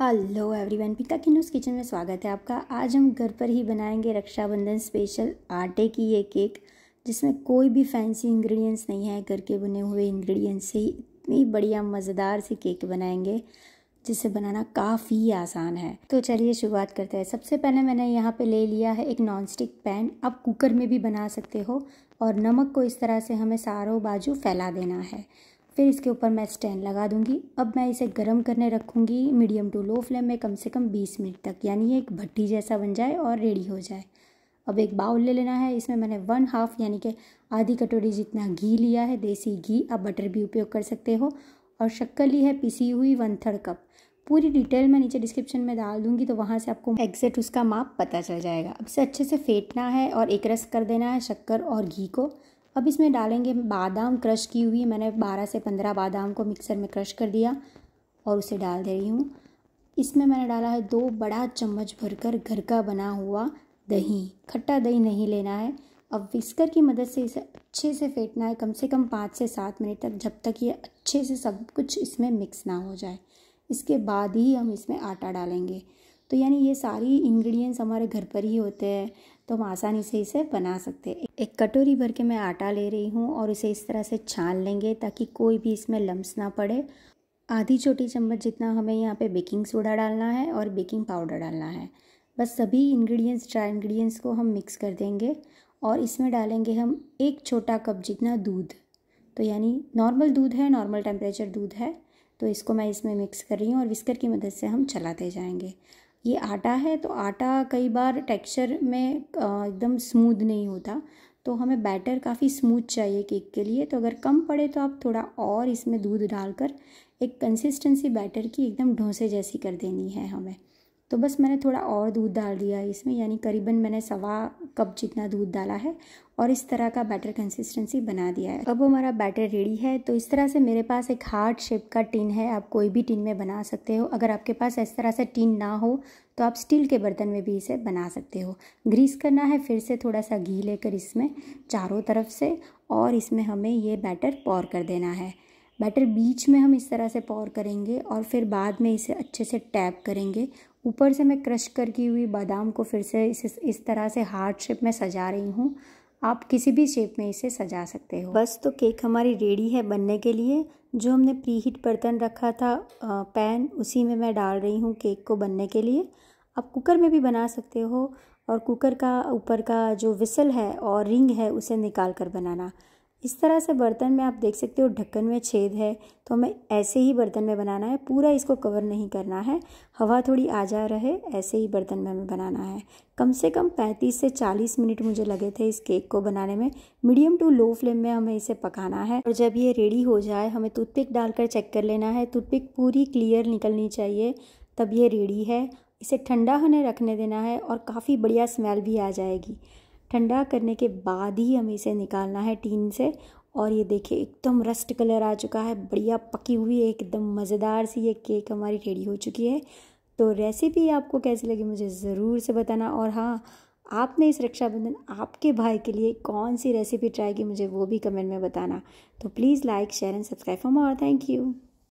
hello everyone पिता की news kitchen में स्वागत है आपका आज हम घर पर ही बनाएंगे रक्षाबंधन स्पेशल आटे की ये केक जिसमें कोई भी फैंसी इंग्रेडिएंट्स नहीं है घर के बने हुए इंग्रेडिएंट्स से ही इतनी बढ़िया मज़ेदार सी केक बनाएंगे जिसे बनाना काफ़ी आसान है तो चलिए शुरुआत करते हैं सबसे पहले मैंने यहाँ पे ले लिया है एक नॉन स्टिक पैन आप कुकर में भी बना सकते हो और नमक को इस तरह से हमें सारों बाजू फैला देना है फिर इसके ऊपर मैं स्टैंड लगा दूंगी अब मैं इसे गर्म करने रखूंगी मीडियम टू लो फ्लेम में कम से कम 20 मिनट तक यानी एक भट्टी जैसा बन जाए और रेडी हो जाए अब एक बाउल ले लेना है इसमें मैंने वन हाफ़ यानी कि आधी कटोरी जितना घी लिया है देसी घी आप बटर भी उपयोग कर सकते हो और शक्कर ली है पिसी हुई वन थर्ड कप पूरी डिटेल मैं नीचे डिस्क्रिप्शन में डाल दूंगी तो वहाँ से आपको एग्जैक्ट उसका माप पता चल जाएगा अब अच्छे से फेंटना है और एक रस कर देना है शक्कर और घी को अब इसमें डालेंगे बादाम क्रश की हुई मैंने 12 से 15 बादाम को मिक्सर में क्रश कर दिया और उसे डाल दे रही हूँ इसमें मैंने डाला है दो बड़ा चम्मच भरकर घर का बना हुआ दही खट्टा दही नहीं लेना है अब विस्कर की मदद से इसे अच्छे से फेंटना है कम से कम पाँच से सात मिनट तक जब तक ये अच्छे से सब कुछ इसमें मिक्स ना हो जाए इसके बाद ही हम इसमें आटा डालेंगे तो यानी ये सारी इंग्रेडिएंट्स हमारे घर पर ही होते हैं तो हम आसानी से इसे बना सकते हैं एक कटोरी भर के मैं आटा ले रही हूँ और इसे इस तरह से छान लेंगे ताकि कोई भी इसमें लम्स ना पड़े आधी छोटी चम्मच जितना हमें यहाँ पे बेकिंग सोडा डालना है और बेकिंग पाउडर डालना है बस सभी इंग्रेडिएंट्स ड्राई इंग्रेडिएंट्स को हम मिक्स कर देंगे और इसमें डालेंगे हम एक छोटा कप जितना दूध तो यानी नॉर्मल दूध है नॉर्मल टेम्परेचर दूध है तो इसको मैं इसमें मिक्स कर रही हूँ और विस्कर की मदद से हम चलाते जाएंगे ये आटा है तो आटा कई बार टेक्सचर में एकदम स्मूद नहीं होता तो हमें बैटर काफ़ी स्मूथ चाहिए केक के लिए तो अगर कम पड़े तो आप थोड़ा और इसमें दूध डालकर एक कंसिस्टेंसी बैटर की एकदम ढोसे जैसी कर देनी है हमें तो बस मैंने थोड़ा और दूध डाल दिया है इसमें यानी करीबन मैंने सवा कप जितना दूध डाला है और इस तरह का बैटर कंसिस्टेंसी बना दिया है अब हमारा बैटर रेडी है तो इस तरह से मेरे पास एक हार्ड शेप का टिन है आप कोई भी टिन में बना सकते हो अगर आपके पास इस तरह से टिन ना हो तो आप स्टील के बर्तन में भी इसे बना सकते हो ग्रीस करना है फिर से थोड़ा सा घी लेकर इसमें चारों तरफ से और इसमें हमें ये बैटर पौर कर देना है बैटर बीच में हम इस तरह से पौर करेंगे और फिर बाद में इसे अच्छे से टैप करेंगे ऊपर से मैं क्रश कर की हुई बादाम को फिर से इस इस तरह से हार्ड शेप में सजा रही हूँ आप किसी भी शेप में इसे सजा सकते हो बस तो केक हमारी रेडी है बनने के लिए जो हमने प्री हीट बर्तन रखा था पैन उसी में मैं डाल रही हूँ केक को बनने के लिए आप कुकर में भी बना सकते हो और कुकर का ऊपर का जो विसल है और रिंग है उसे निकाल कर बनाना इस तरह से बर्तन में आप देख सकते हो ढक्कन में छेद है तो हमें ऐसे ही बर्तन में बनाना है पूरा इसको कवर नहीं करना है हवा थोड़ी आ जा रहे ऐसे ही बर्तन में हमें बनाना है कम से कम 35 से 40 मिनट मुझे लगे थे इस केक को बनाने में मीडियम टू लो फ्लेम में हमें इसे पकाना है और जब ये रेडी हो जाए हमें टूथपिक डालकर चेक कर लेना है टूथपिक पूरी क्लियर निकलनी चाहिए तब ये रेडी है इसे ठंडा होने रखने देना है और काफ़ी बढ़िया स्मेल भी आ जाएगी ठंडा करने के बाद ही हमें इसे निकालना है टीन से और ये देखिए एकदम रस्ट कलर आ चुका है बढ़िया पकी हुई एकदम मज़ेदार सी ये केक हमारी रेडी हो चुकी है तो रेसिपी आपको कैसी लगी मुझे ज़रूर से बताना और हाँ आपने इस रक्षाबंधन आपके भाई के लिए कौन सी रेसिपी ट्राई की मुझे वो भी कमेंट में बताना तो please like share and subscribe for more thank you